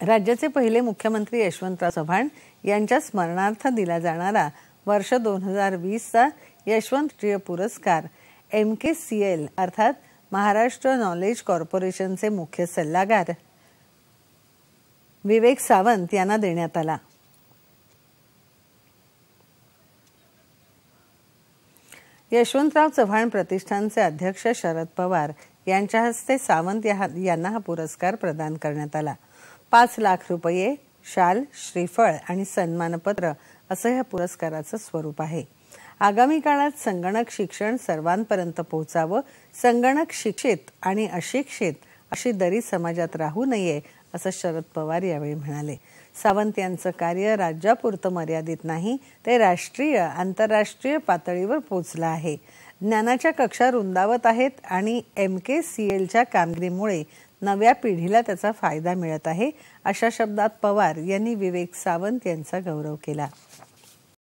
राज्याचे पहिले मुख्यमंत्री यशवंतराव चव्हाण यांच्या स्मरणार्थ दिला जाणारा वर्ष दोन हजार वीसचा यशवंतप्रिय पुरस्कार एम के सी एल अर्थात महाराष्ट्र नॉलेज कॉर्पोरेशनचे मुख्य सल्लागार विवेक सावंत यांना देण्यात आला यशवंतराव चव्हाण प्रतिष्ठानचे अध्यक्ष शरद पवार यांच्या हस्ते सावंत यांना हा पुरस्कार प्रदान करण्यात आला पाच लाख रुपये शाल श्रीफळ आणि सन्मानपत्र असं या पुरस्काराचं स्वरूप आहे आगामी काळात संगणक शिक्षण सर्वांपर्यंत पोहोचावं संगणक शिक्षित आणि अशिक्षित अशी दरी समाजात राहू नये असं शरद पवार यावेळी म्हणाले सावंत यांचं कार्य राज्यापुरतं मर्यादित नाही ते राष्ट्रीय आंतरराष्ट्रीय पातळीवर पोचलं आहे ज्ञानाच्या कक्षा रुंदावत आहेत आणि एम के सी एलच्या कामगिरीमुळे नव्या पिढीला त्याचा फायदा मिळत आहे अशा शब्दात पवार यांनी विवेक सावंत यांचा गौरव केला